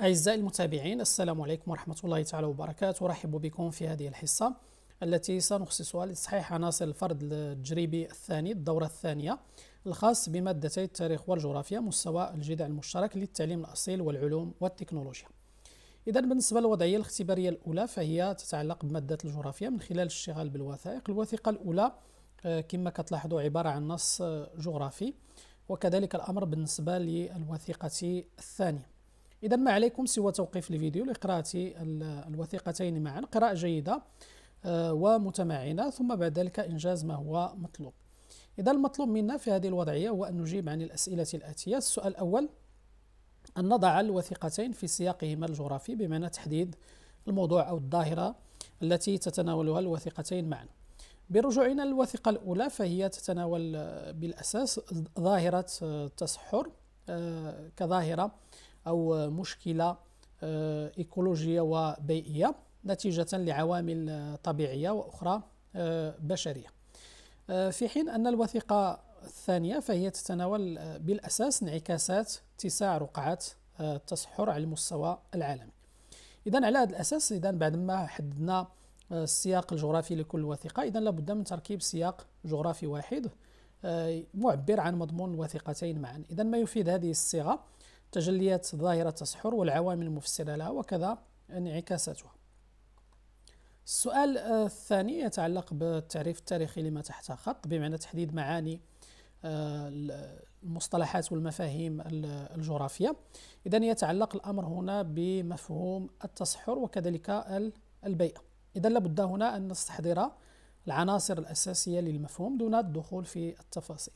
أعزائي المتابعين السلام عليكم ورحمة الله تعالى وبركاته أرحب بكم في هذه الحصة التي سنخصصها لتصحيح عناصر الفرد التجريبي الثاني الدورة الثانية الخاص بمادتي التاريخ والجغرافيا مستوى الجذع المشترك للتعليم الأصيل والعلوم والتكنولوجيا إذا بالنسبة للوضعية الاختبارية الأولى فهي تتعلق بمادة الجغرافيا من خلال الاشتغال بالوثائق الوثيقة الأولى آه، كما كتلاحظوا عبارة عن نص جغرافي وكذلك الأمر بالنسبة للوثيقة الثانية اذا ما عليكم سوى توقيف الفيديو لقراءه الوثيقتين معا قراءه جيده آه، ومتمعنه ثم بعد ذلك انجاز ما هو مطلوب اذا المطلوب منا في هذه الوضعيه هو ان نجيب عن الاسئله الاتيه السؤال الاول ان نضع الوثيقتين في سياقهما الجغرافي بمعنى تحديد الموضوع او الظاهره التي تتناولها الوثيقتين معا برجوعنا للوثيقه الاولى فهي تتناول بالاساس ظاهره التسحر آه، آه، كظاهره أو مشكلة آه، إيكولوجية وبيئية نتيجة لعوامل آه، طبيعية وأخرى آه، بشرية في حين أن الوثيقة الثانية فهي تتناول بالأساس انعكاسات اتساع رقعة التصحر على المستوى العالمي إذا على هذا الأساس إذا ما حددنا السياق الجغرافي لكل وثيقة إذا لابد من تركيب سياق جغرافي واحد معبر عن مضمون الوثيقتين معا إذا ما يفيد هذه الصيغة تجليات ظاهرة التسحر والعوامل المفسرة لها وكذا انعكاساتها السؤال الثاني يتعلق بالتعريف التاريخي لما تحت خط بمعنى تحديد معاني آه، المصطلحات والمفاهيم الجغرافية إذا يتعلق الأمر هنا بمفهوم التسحر وكذلك البيئة إذا لابد هنا أن نستحضر العناصر الأساسية للمفهوم دون الدخول في التفاصيل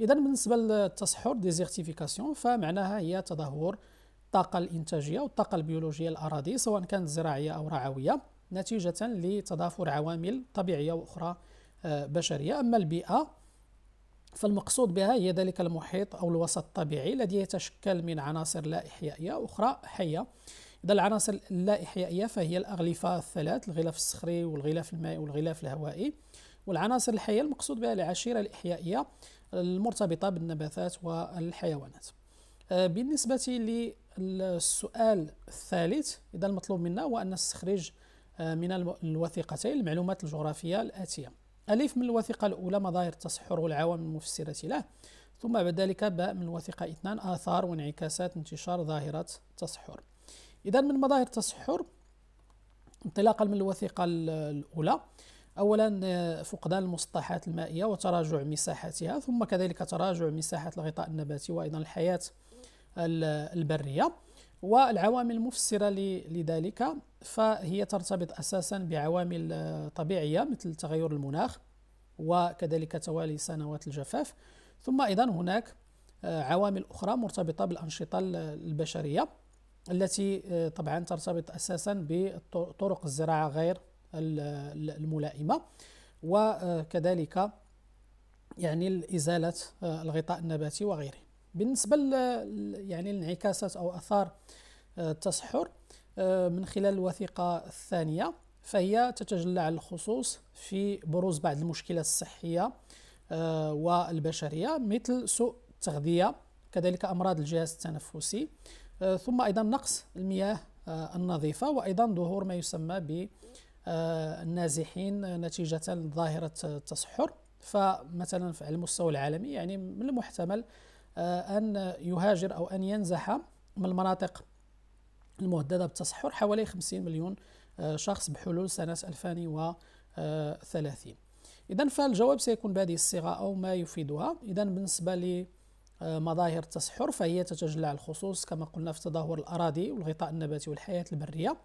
اذا بالنسبه للتصحر ديزيرتيفيكاسيون فمعناها هي تدهور الطاقه الانتاجيه والطاقه البيولوجيه الاراضي سواء كانت زراعيه او رعويه نتيجه لتضافر عوامل طبيعيه واخرى آه، بشريه اما البيئه فالمقصود بها هي ذلك المحيط او الوسط الطبيعي الذي يتشكل من عناصر لا احيائيه اخرى حيه اذا العناصر اللا احيائيه فهي الاغلفه الثلاث الغلاف الصخري والغلاف المائي والغلاف الهوائي والعناصر الحية المقصود بها العشيرة الإحيائية المرتبطة بالنباتات والحيوانات آه، بالنسبة للسؤال الثالث إذا المطلوب منا هو أن نستخرج آه، من الوثيقتين المعلومات الجغرافية الآتية ألف من الوثيقة الأولى مظاهر التصحر والعوامل المفسرة له ثم بعد ذلك باء من الوثيقة اثنان آثار وانعكاسات انتشار ظاهرة التصحر إذا من مظاهر التصحر انطلاقا من الوثيقة الأولى أولا آه، فقدان المسطحات المائية وتراجع مساحتها ثم كذلك تراجع مساحة الغطاء النباتي وأيضا الحياة البرية والعوامل المفسرة لذلك فهي ترتبط أساسا بعوامل آه، طبيعية مثل تغير المناخ وكذلك توالي سنوات الجفاف ثم أيضا هناك آه، عوامل أخرى مرتبطة بالأنشطة البشرية التي طبعا ترتبط أساسا بطرق الزراعة غير الملائمة وكذلك يعني إزالة آه، الغطاء النباتي وغيره بالنسبة يعني للانعكاسات أو أثار آه، التصحر آه، من خلال الوثيقة الثانية فهي تتجلى على الخصوص في بروز بعض المشكلات الصحية والبشرية مثل سوء التغذية كذلك أمراض الجهاز التنفسي ثم أيضا نقص المياه النظيفة وأيضا ظهور ما يسمى ب آه، النازحين نتيجة لظاهرة التصحر فمثلا على المستوى العالمي يعني من المحتمل آه، أن يهاجر أو أن ينزح من المناطق المهددة بالتصحر حوالي 50 مليون آه، شخص بحلول سنة 2030 إذا فالجواب سيكون بهذه الصيغة أو ما يفيدها إذا بالنسبة لمظاهر التصحر فهي تتجلى على الخصوص كما قلنا في تدهور الأراضي والغطاء النباتي والحياة البرية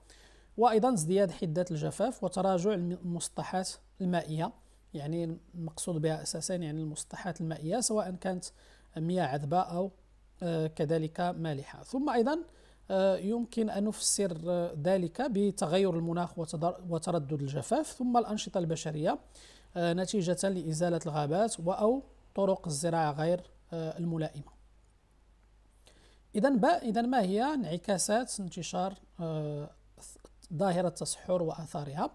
وايضا ازدياد حده الجفاف وتراجع المسطحات المائيه يعني المقصود بها اساسا يعني المسطحات المائيه سواء كانت مياه عذبه او آه، كذلك مالحه ثم ايضا آه، يمكن ان نفسر ذلك بتغير المناخ وتردد الجفاف ثم الانشطه البشريه آه، نتيجه لازاله الغابات او طرق الزراعه غير الملائمه اذا اذا ما هي انعكاسات انتشار ظاهرة التصحر وآثارها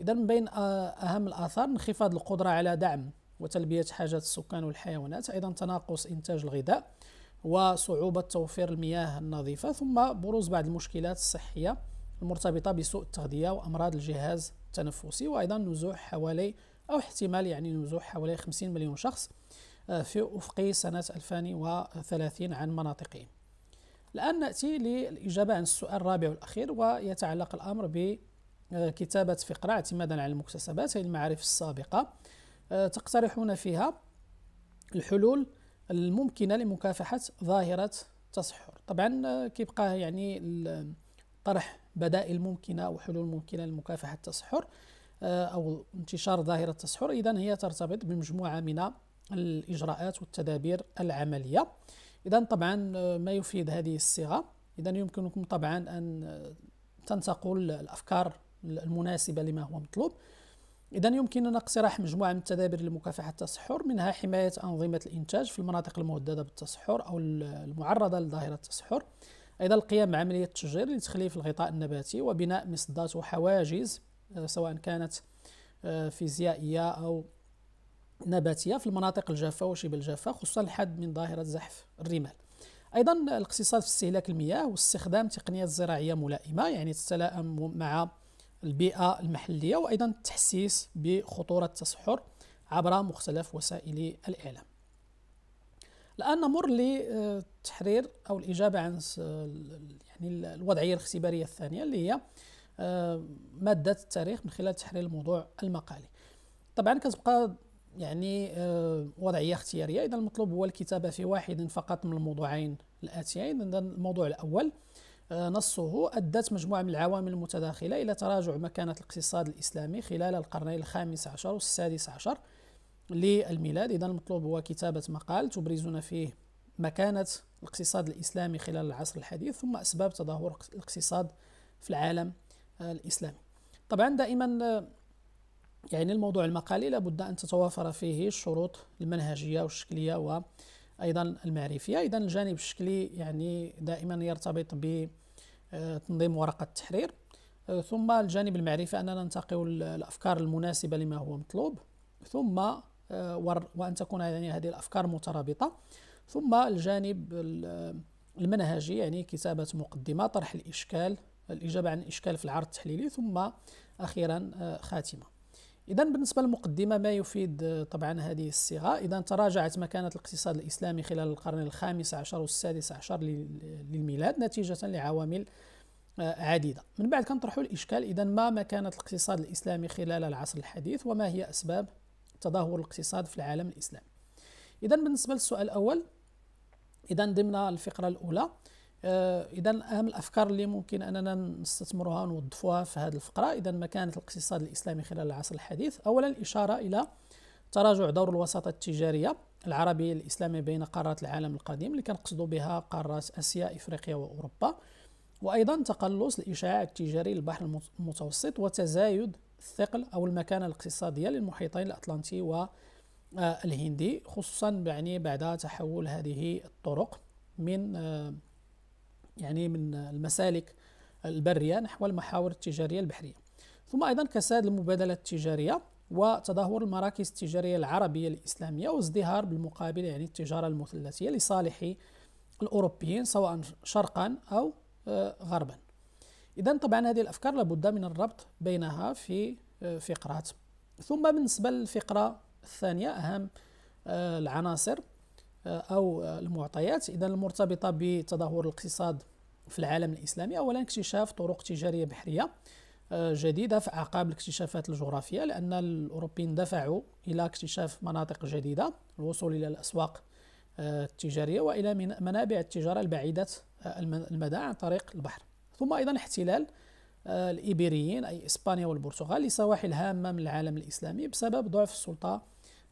إذا من بين أهم الآثار انخفاض القدرة على دعم وتلبية حاجات السكان والحيوانات أيضا تناقص إنتاج الغذاء وصعوبة توفير المياه النظيفة ثم بروز بعض المشكلات الصحية المرتبطة بسوء التغذية وأمراض الجهاز التنفسي وأيضا نزوح حوالي أو احتمال يعني نزوح حوالي 50 مليون شخص آه، في أفق سنة 2030 عن مناطقهم الآن نأتي للإجابة عن السؤال الرابع والأخير ويتعلق الأمر بكتابة فقرة اعتمادا على المكتسبات هي المعارف السابقة آه، تقترحون فيها الحلول الممكنة لمكافحة ظاهرة التصحر طبعا آه، كيبقى يعني طرح بدائل ممكنة وحلول ممكنة لمكافحة التصحر آه، أو انتشار ظاهرة التصحر إذا هي ترتبط بمجموعة من الإجراءات والتدابير العملية إذا طبعا آه، ما يفيد هذه الصيغة إذا يمكنكم طبعا أن آه، تنتقوا الأفكار المناسبة لما هو مطلوب إذا يمكننا اقتراح مجموعة من التدابير لمكافحة التصحر منها حماية أنظمة الإنتاج في المناطق المهددة بالتصحر أو المعرضة لظاهرة التصحر أيضا القيام بعملية التشجير لتخليف الغطاء النباتي وبناء مصدات وحواجز آه، سواء كانت فيزيائية أو نباتيه في المناطق الجافه وشبه الجافه خصوصا الحد من ظاهره زحف الرمال ايضا الاقتصاد في استهلاك المياه واستخدام تقنيات زراعيه ملائمه يعني تتلائم مع البيئه المحليه وايضا التحسيس بخطوره التصحر عبر مختلف وسائل الاعلام الان نمر لتحرير او الاجابه عن يعني الوضعيه الاختباريه الثانيه اللي هي آه، ماده التاريخ من خلال تحرير الموضوع المقالي طبعا كتبقى يعني آه، وضعيه اختياريه اذا المطلوب هو الكتابه في واحد فقط من الموضوعين الاتيين اذا الموضوع الاول آه، نصه أدت مجموعة من العوامل المتداخلة إلى تراجع مكانة الاقتصاد الإسلامي خلال القرنين الخامس عشر والسادس عشر للميلاد إذا المطلوب هو كتابة مقال تبرزون فيه مكانة الاقتصاد الإسلامي خلال العصر الحديث ثم أسباب تدهور الاقتصاد في العالم آه، الإسلامي طبعا دائما يعني الموضوع المقالي لابد أن تتوافر فيه الشروط المنهجية والشكلية وأيضا المعرفية إذا الجانب الشكلي يعني دائما يرتبط بتنظيم آه، ورقة التحرير آه، ثم الجانب المعرفي أننا ننتقي الأفكار المناسبة لما هو مطلوب ثم آه، وأن تكون يعني هذه الأفكار مترابطة ثم الجانب المنهجي يعني كتابة مقدمة طرح الإشكال الإجابة عن الإشكال في العرض التحليلي ثم أخيرا خاتمة إذا بالنسبة للمقدمة ما يفيد آه، طبعا هذه الصيغة إذا تراجعت مكانة الاقتصاد الإسلامي خلال القرن الخامس عشر والسادس عشر للميلاد نتيجة لعوامل آه، عديدة من بعد كنطرحوا الإشكال إذا ما مكانة الاقتصاد الإسلامي خلال العصر الحديث وما هي أسباب تدهور الاقتصاد في العالم الإسلامي إذا بالنسبة للسؤال الأول إذا ضمن الفقرة الأولى آه، اذا اهم الافكار اللي ممكن اننا نستثمرها ونوظفوها في هذه الفقره اذا مكانه الاقتصاد الاسلامي خلال العصر الحديث اولا الاشاره الى تراجع دور الوساطه التجاريه العربيه الاسلاميه بين قارات العالم القديم اللي كنقصدوا بها قارات اسيا افريقيا واوروبا وايضا تقلص الاشعاع التجاري للبحر المتوسط وتزايد الثقل او المكانه الاقتصاديه للمحيطين الاطلنطي والهندي آه، خصوصا يعني بعد تحول هذه الطرق من آه، يعني من المسالك البرية نحو المحاور التجارية البحرية ثم أيضا كساد المبادلة التجارية وتدهور المراكز التجارية العربية الإسلامية وازدهار بالمقابل يعني التجارة المثلثية لصالح الأوروبيين سواء شرقا أو آه، غربا إذا طبعا هذه الأفكار لابد من الربط بينها في آه، فقرات ثم بالنسبة للفقرة الثانية أهم آه، العناصر آه، او المعطيات اذا المرتبطه بتدهور الاقتصاد في العالم الاسلامي اولا اكتشاف طرق تجاريه بحريه آه، جديده في اعقاب الاكتشافات الجغرافيه لان الاوروبيين دفعوا الى اكتشاف مناطق جديده الوصول الى الاسواق آه، التجاريه والى منابع التجاره البعيده المدى عن طريق البحر ثم ايضا احتلال الايبيريين اي اسبانيا والبرتغال لسواحل هامه من العالم الاسلامي بسبب ضعف السلطه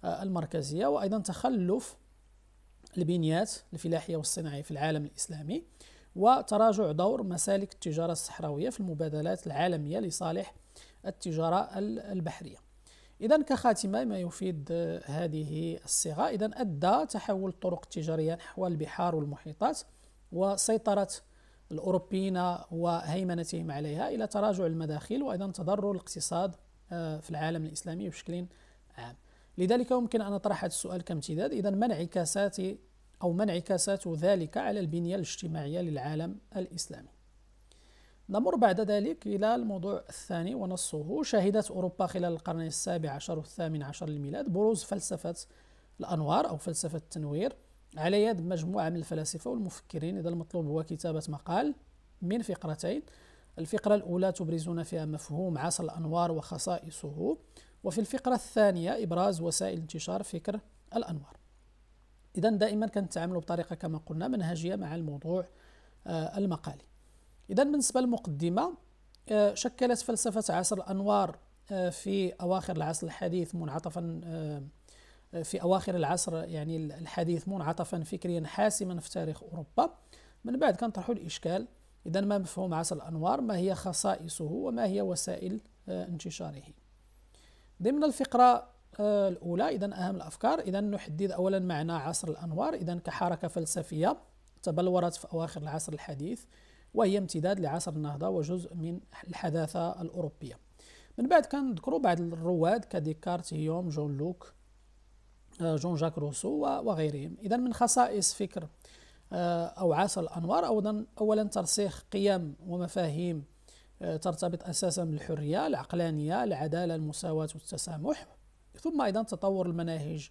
المركزيه وايضا تخلف البنيات الفلاحية والصناعية في العالم الإسلامي وتراجع دور مسالك التجارة الصحراوية في المبادلات العالمية لصالح التجارة البحرية إذا كخاتمة ما يفيد آه، هذه الصيغة إذا أدى تحول الطرق التجارية نحو البحار والمحيطات وسيطرة الأوروبيين وهيمنتهم عليها إلى تراجع المداخل وأيضا تضرر الاقتصاد آه، في العالم الإسلامي بشكل عام لذلك يمكن أن أطرح هذا السؤال كامتداد إذا ما انعكاسات أو ما انعكاسات ذلك على البنية الاجتماعية للعالم الإسلامي نمر بعد ذلك إلى الموضوع الثاني ونصه شهدت أوروبا خلال القرن السابع عشر والثامن عشر للميلاد بروز فلسفة الأنوار أو فلسفة التنوير على يد مجموعة من الفلاسفة والمفكرين إذا المطلوب هو كتابة مقال من فقرتين الفقرة الأولى تبرزون فيها مفهوم عصر الأنوار وخصائصه وفي الفقرة الثانية إبراز وسائل انتشار فكر الأنوار إذا دائما كنتعاملوا بطريقة كما قلنا منهجية مع الموضوع آه، المقالي إذا بالنسبة للمقدمة آه، شكلت فلسفة عصر الأنوار آه، في أواخر العصر الحديث منعطفا في أواخر العصر يعني الحديث منعطفا فكريا حاسما في تاريخ أوروبا من بعد كنطرحوا الإشكال إذا ما مفهوم عسل الأنوار ما هي خصائصه وما هي وسائل آه، انتشاره ضمن الفقرة آه، الأولى إذا أهم الأفكار إذا نحدد أولا معنى عصر الأنوار إذا كحركة فلسفية تبلورت في أواخر العصر الحديث وهي امتداد لعصر النهضة وجزء من الحداثة الأوروبية من بعد كنذكروا بعض الرواد كديكارت هيوم جون لوك آه، جون جاك روسو وغيرهم إذا من خصائص فكر آه، أو عاصر الأنوار أولا أولا ترسيخ قيم ومفاهيم آه، ترتبط أساسا بالحرية العقلانية العدالة المساواة والتسامح ثم أيضا تطور المناهج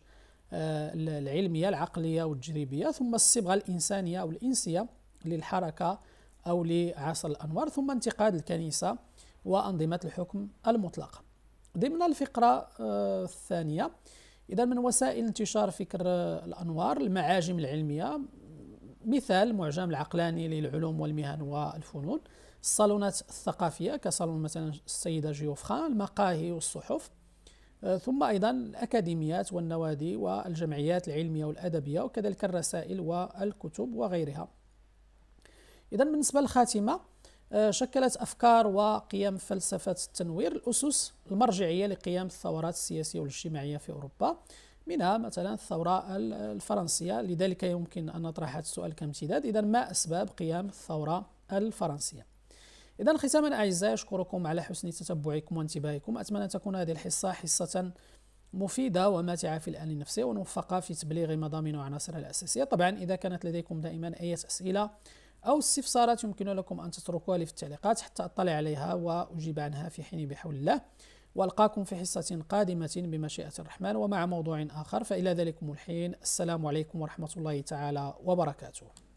آه، العلمية العقلية والتجريبية ثم الصبغة الإنسانية أو الإنسية للحركة أو لعصر الأنوار ثم انتقاد الكنيسة وأنظمة الحكم المطلقة ضمن الفقرة الثانية إذا من وسائل انتشار فكر الأنوار المعاجم العلمية مثال معجم العقلاني للعلوم والمهن والفنون الصالونات الثقافية كصالون مثلا السيدة جيوفخان المقاهي والصحف آه، ثم أيضا الأكاديميات والنوادي والجمعيات العلمية والأدبية وكذلك الرسائل والكتب وغيرها إذا بالنسبة للخاتمة آه، شكلت أفكار وقيم فلسفة التنوير الأسس المرجعية لقيام الثورات السياسية والاجتماعية في أوروبا منها مثلا الثورة الفرنسية لذلك يمكن أن نطرح هذا السؤال كامتداد إذا ما أسباب قيام الثورة الفرنسية إذا ختاما أعزائي أشكركم على حسن تتبعكم وانتباهكم أتمنى أن تكون هذه الحصة حصة مفيدة وماتعة في الآن النفسي ونوفقها في تبليغ مضامين وعناصرها الأساسية طبعا إذا كانت لديكم دائما أي أسئلة أو استفسارات يمكن لكم أن تتركوها لي في التعليقات حتى أطلع عليها وأجيب عنها في حين بحول الله والقاكم في حصه قادمه بمشيئه الرحمن ومع موضوع اخر فالى ذلكم الحين السلام عليكم ورحمه الله تعالى وبركاته